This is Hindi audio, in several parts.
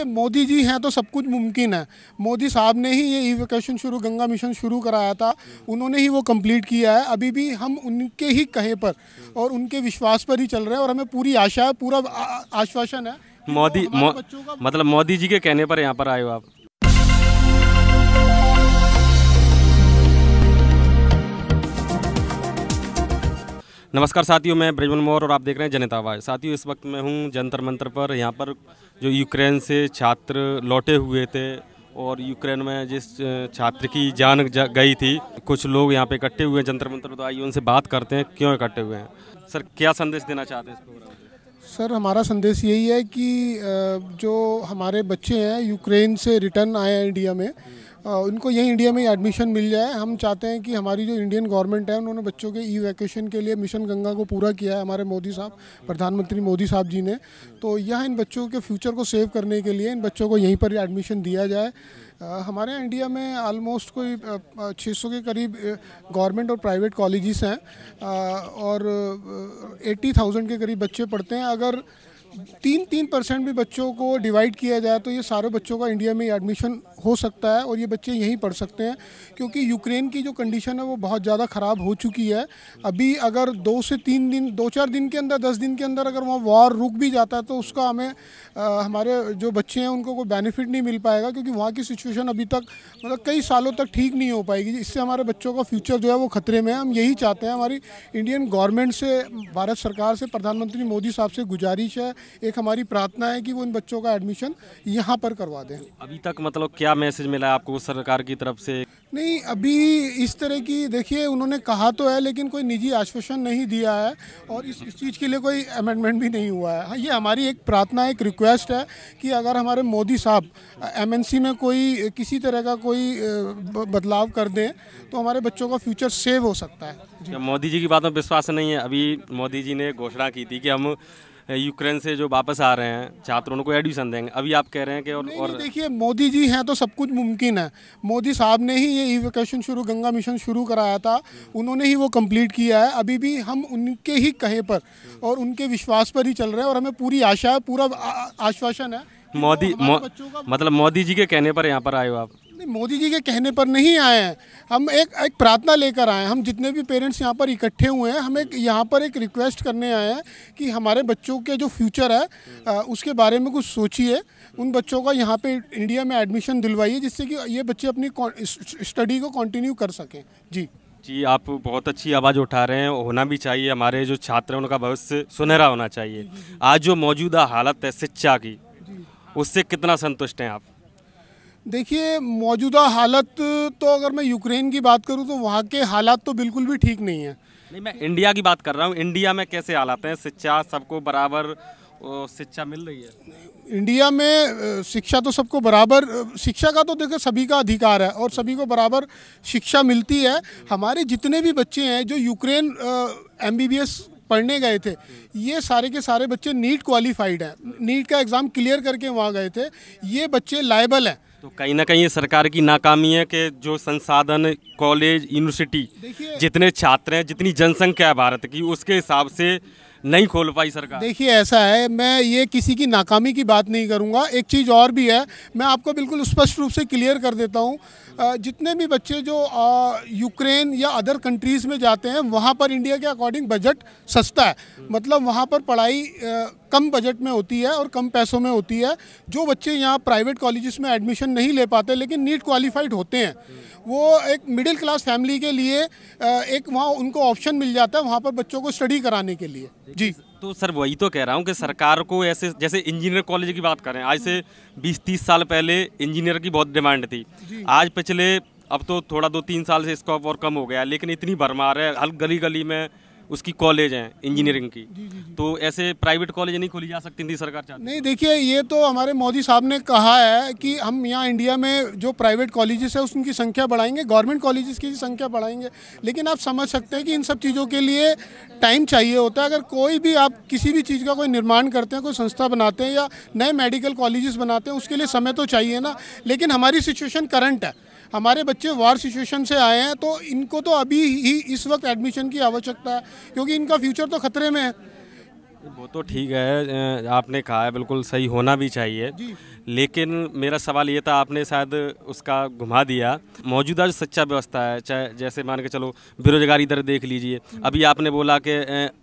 जब मोदी जी हैं तो सब कुछ मुमकिन है मोदी साहब ने ही ये इवेकेशन शुरू गंगा मिशन शुरू कराया था उन्होंने ही वो कंप्लीट किया है अभी भी हम उनके ही कहे पर और उनके विश्वास पर ही चल रहे हैं और हमें पूरी आशा है पूरा आश्वासन है मोदी मतलब मोदी जी के कहने पर यहाँ पर आए हो आप नमस्कार साथियों मैं ब्रजमन मोर और आप देख रहे हैं जनता आवाज़ साथियों इस वक्त मैं हूँ जंतर मंत्र पर यहाँ पर जो यूक्रेन से छात्र लौटे हुए थे और यूक्रेन में जिस छात्र की जान जा गई थी कुछ लोग यहाँ पे इकट्ठे हुए हैं जंतर मंत्र तो आइए उनसे बात करते हैं क्यों इकट्ठे हुए हैं सर क्या संदेश देना चाहते हैं इस सर हमारा संदेश यही है कि जो हमारे बच्चे हैं यूक्रेन से रिटर्न आए हैं इंडिया में उनको यहीं इंडिया में एडमिशन मिल जाए हम चाहते हैं कि हमारी जो इंडियन गवर्नमेंट है उन्होंने बच्चों के ई वैकेशन के लिए मिशन गंगा को पूरा किया है हमारे मोदी साहब प्रधानमंत्री मोदी साहब जी ने तो यह इन बच्चों के फ्यूचर को सेव करने के लिए इन बच्चों को यहीं पर एडमिशन दिया जाए हमारे इंडिया में आलमोस्ट कोई 600 के करीब गवर्नमेंट और प्राइवेट कॉलेजेस हैं और 80,000 के करीब बच्चे पढ़ते हैं अगर तीन तीन परसेंट भी बच्चों को डिवाइड किया जाए तो ये सारे बच्चों का इंडिया में एडमिशन हो सकता है और ये बच्चे यहीं पढ़ सकते हैं क्योंकि यूक्रेन की जो कंडीशन है वो बहुत ज़्यादा ख़राब हो चुकी है अभी अगर दो से तीन दिन दो चार दिन के अंदर दस दिन के अंदर अगर वहाँ वॉर रुक भी जाता है तो उसका हमें आ, हमारे जो बच्चे हैं उनको कोई बेनिफिट नहीं मिल पाएगा क्योंकि वहाँ की सिचुएशन अभी तक मतलब कई सालों तक ठीक नहीं हो पाएगी इससे हमारे बच्चों का फ्यूचर जो है वो ख़तरे में है हम यही चाहते हैं हमारी इंडियन गवर्नमेंट से भारत सरकार से प्रधानमंत्री मोदी साहब से गुजारिश है एक हमारी प्रार्थना है कि वो इन बच्चों का एडमिशन यहाँ पर करवा दें अभी तक मतलब क्या क्या मैसेज मिला आपको सरकार की तरफ से नहीं अभी इस तरह की देखिए उन्होंने कहा तो है लेकिन कोई निजी आश्वासन नहीं दिया है और इस, इस चीज़ के लिए कोई अमेंडमेंट भी नहीं हुआ है हाँ, ये हमारी एक प्रार्थना एक रिक्वेस्ट है कि अगर हमारे मोदी साहब एमएनसी में कोई किसी तरह का कोई बदलाव कर दें तो हमारे बच्चों का फ्यूचर सेव हो सकता है मोदी जी की बात में विश्वास नहीं है अभी मोदी जी ने घोषणा की थी कि हम यूक्रेन से जो वापस आ रहे हैं छात्र उनको एडमिशन देंगे अभी आप कह रहे हैं कि और, और... देखिए मोदी जी हैं तो सब कुछ मुमकिन है मोदी साहब ने ही ये इवेकेशन शुरू गंगा मिशन शुरू कराया था उन्होंने ही वो कंप्लीट किया है अभी भी हम उनके ही कहे पर और उनके विश्वास पर ही चल रहे हैं और हमें पूरी आशा है पूरा आश्वासन है मोदी मतलब मोदी जी के कहने पर यहाँ पर आए हो आप नहीं मोदी जी के कहने पर नहीं आए हैं हम एक एक प्रार्थना लेकर आए हैं हम जितने भी पेरेंट्स यहाँ पर इकट्ठे हुए हैं हम एक यहाँ पर एक रिक्वेस्ट करने आए हैं कि हमारे बच्चों के जो फ्यूचर है आ, उसके बारे में कुछ सोचिए उन बच्चों का यहाँ पे इंडिया में एडमिशन दिलवाइए जिससे कि ये बच्चे अपनी स्टडी को कंटिन्यू कर सकें जी जी आप बहुत अच्छी आवाज़ उठा रहे हैं होना भी चाहिए हमारे जो छात्र हैं उनका भविष्य सुनहरा होना चाहिए आज जो मौजूदा हालत है शिक्षा की उससे कितना संतुष्ट हैं आप देखिए मौजूदा हालत तो अगर मैं यूक्रेन की बात करूं तो वहाँ के हालात तो बिल्कुल भी ठीक नहीं है नहीं मैं इंडिया की बात कर रहा हूँ इंडिया में कैसे हालात हैं शिक्षा सबको बराबर शिक्षा मिल रही है इंडिया में शिक्षा तो सबको बराबर शिक्षा का तो देखो सभी का अधिकार है और सभी को बराबर शिक्षा मिलती है हमारे जितने भी बच्चे हैं जो यूक्रेन एम पढ़ने गए थे ये सारे के सारे बच्चे नीट क्वालिफाइड हैं नीट का एग्ज़ाम क्लियर करके वहाँ गए थे ये बच्चे लाइबल हैं तो कहीं ना कहीं ये सरकार की नाकामी है कि जो संसाधन कॉलेज यूनिवर्सिटी जितने छात्र हैं जितनी जनसंख्या है भारत की उसके हिसाब से नहीं खोल पाई सरकार देखिए ऐसा है मैं ये किसी की नाकामी की बात नहीं करूँगा एक चीज़ और भी है मैं आपको बिल्कुल स्पष्ट रूप से क्लियर कर देता हूँ जितने भी बच्चे जो यूक्रेन या अदर कंट्रीज़ में जाते हैं वहाँ पर इंडिया के अकॉर्डिंग बजट सस्ता है मतलब वहाँ पर पढ़ाई कम बजट में होती है और कम पैसों में होती है जो बच्चे यहाँ प्राइवेट कॉलेज में एडमिशन नहीं ले पाते लेकिन नीट क्वालिफाइड होते हैं वो एक मिडिल क्लास फैमिली के लिए एक वहाँ उनको ऑप्शन मिल जाता है वहाँ पर बच्चों को स्टडी कराने के लिए जी तो सर वही तो कह रहा हूँ कि सरकार को ऐसे जैसे इंजीनियर कॉलेज की बात करें आज से 20-30 साल पहले इंजीनियर की बहुत डिमांड थी आज पिछले अब तो थोड़ा दो तीन साल से स्कॉप और कम हो गया लेकिन इतनी भरमार है हर गली गली में उसकी कॉलेज हैं इंजीनियरिंग हम्म। की जी, जी, जी। तो ऐसे प्राइवेट कॉलेज नहीं खोली जा सकती थी सरकार चाहती नहीं देखिए ये तो हमारे मोदी साहब ने कहा है कि हम यहाँ इंडिया में जो प्राइवेट कॉलेजेस है उनकी संख्या बढ़ाएंगे गवर्नमेंट कॉलेजेस की संख्या बढ़ाएंगे लेकिन आप समझ सकते हैं कि इन सब चीज़ों के लिए टाइम चाहिए होता है अगर कोई भी आप किसी भी चीज़ का कोई निर्माण करते हैं कोई संस्था बनाते हैं या नए मेडिकल कॉलेजेस बनाते हैं उसके लिए समय तो चाहिए ना लेकिन हमारी सिचुएशन करंट है हमारे बच्चे वार सिचुएशन से आए हैं तो इनको तो अभी ही इस वक्त एडमिशन की आवश्यकता है क्योंकि इनका फ्यूचर तो खतरे में है वो तो ठीक है आपने कहा है बिल्कुल सही होना भी चाहिए लेकिन मेरा सवाल ये था आपने शायद उसका घुमा दिया मौजूदा जो सच्चा व्यवस्था है चाहे जैसे मान के चलो बेरोजगारी दर देख लीजिए हम्म। अभी आपने बोला कि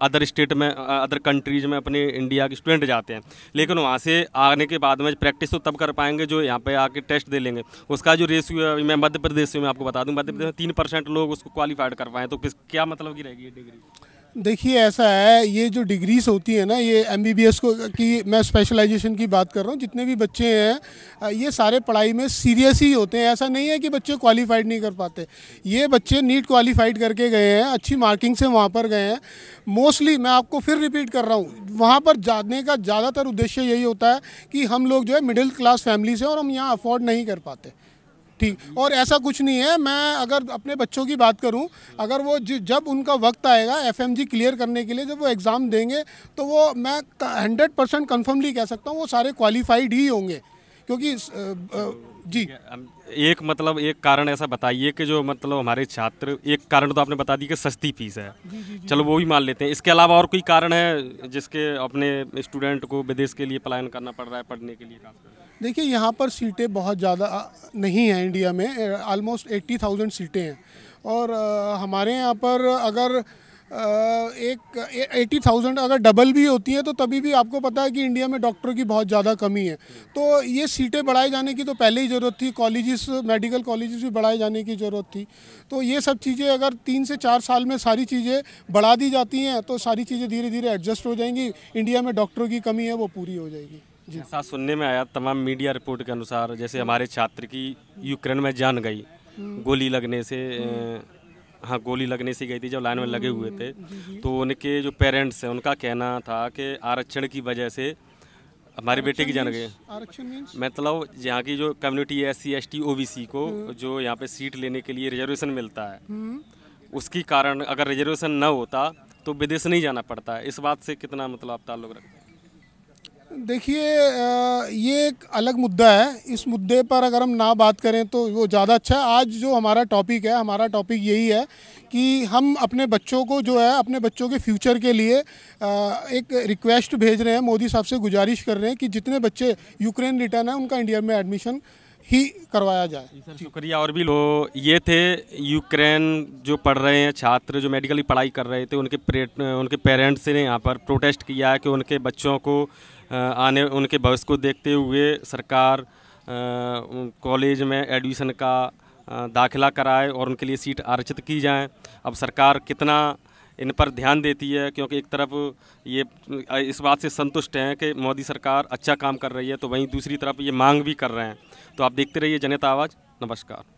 अदर स्टेट में अदर कंट्रीज में अपने इंडिया के स्टूडेंट जाते हैं लेकिन वहाँ से आने के बाद में प्रैक्टिस तो तब कर पाएंगे जो यहाँ पर आके टेस्ट दे लेंगे उसका जो रेशियो है मैं मध्य प्रदेश में आपको बता दूँ मध्य प्रदेश में तीन लोग उसको क्वालिफाइड कर पाएँ तो किस क्या मतलब की रहेगी डिग्री देखिए ऐसा है ये जो डिग्रीज होती है ना ये एम को की मैं स्पेशलाइजेशन की बात कर रहा हूँ जितने भी बच्चे हैं ये सारे पढ़ाई में सीरियस ही होते हैं ऐसा नहीं है कि बच्चे क्वालिफाइड नहीं कर पाते ये बच्चे नीट क्वालिफाइड करके गए हैं अच्छी मार्किंग से वहाँ पर गए हैं मोस्टली मैं आपको फिर रिपीट कर रहा हूँ वहाँ पर जाने का ज़्यादातर उद्देश्य यही होता है कि हम लोग जो है मिडिल क्लास फैमिली से और हम यहाँ अफोर्ड नहीं कर पाते ठीक और ऐसा कुछ नहीं है मैं अगर अपने बच्चों की बात करूं अगर वो जब उनका वक्त आएगा एफएमजी क्लियर करने के लिए जब वो एग्ज़ाम देंगे तो वो मैं हंड्रेड परसेंट कन्फर्मली कह सकता हूँ वो सारे क्वालिफाइड ही होंगे क्योंकि जी एक मतलब एक कारण ऐसा बताइए कि जो मतलब हमारे छात्र एक कारण तो आपने बता दी कि सस्ती फीस है जी, जी, जी, चलो वो भी मान लेते हैं इसके अलावा और कोई कारण है जिसके अपने स्टूडेंट को विदेश के लिए पलायन करना पड़ रहा है पढ़ने के लिए देखिए यहाँ पर सीटें बहुत ज़्यादा नहीं हैं इंडिया में ऑलमोस्ट एट्टी थाउजेंड सीटें हैं और हमारे यहाँ पर अगर एक एटी थाउजेंड अगर डबल भी होती है तो तभी भी आपको पता है कि इंडिया में डॉक्टरों की बहुत ज़्यादा कमी है तो ये सीटें बढ़ाए जाने की तो पहले ही ज़रूरत थी कॉलेजेस मेडिकल कॉलेजेस भी बढ़ाए जाने की ज़रूरत थी तो ये सब चीज़ें अगर तीन से चार साल में सारी चीज़ें बढ़ा दी जाती हैं तो सारी चीज़ें धीरे धीरे एडजस्ट हो जाएंगी इंडिया में डॉक्टरों की कमी है वो पूरी हो जाएगी जी सुनने में आया तमाम मीडिया रिपोर्ट के अनुसार जैसे हमारे छात्र की यूक्रेन में जान गई हम्म। गोली लगने से हम्म। हाँ गोली लगने से गई थी जब लाइन में लगे हुए थे हम्म, तो उनके जो पेरेंट्स हैं उनका कहना था कि आरक्षण की वजह से हमारे बेटे की जान गए मतलब यहाँ की जो कम्युनिटी है S C S T O B C को हम्म। जो यहाँ पे सीट लेने के लिए रिजर्वेशन मिलता है हम्म। उसकी कारण अगर रिजर्वेशन न होता तो विदेश नहीं जाना पड़ता इस बात से कितना मतलब आप ताल्लुक रखते हैं देखिए ये एक अलग मुद्दा है इस मुद्दे पर अगर हम ना बात करें तो वो ज़्यादा अच्छा है आज जो हमारा टॉपिक है हमारा टॉपिक यही है कि हम अपने बच्चों को जो है अपने बच्चों के फ्यूचर के लिए एक रिक्वेस्ट भेज रहे हैं मोदी साहब से गुजारिश कर रहे हैं कि जितने बच्चे यूक्रेन रिटर्न है उनका इंडिया में एडमिशन ही करवाया जाए शुक्रिया और भी लोग ये थे यूक्रेन जो पढ़ रहे हैं छात्र जो मेडिकली पढ़ाई कर रहे थे उनके उनके पेरेंट्स ने यहाँ पर प्रोटेस्ट किया है कि उनके बच्चों को आने उनके भविष्य को देखते हुए सरकार कॉलेज में एडमिशन का दाखिला कराए और उनके लिए सीट आरक्षित की जाए अब सरकार कितना इन पर ध्यान देती है क्योंकि एक तरफ ये इस बात से संतुष्ट हैं कि मोदी सरकार अच्छा काम कर रही है तो वहीं दूसरी तरफ ये मांग भी कर रहे हैं तो आप देखते रहिए जनता आवाज़ नमस्कार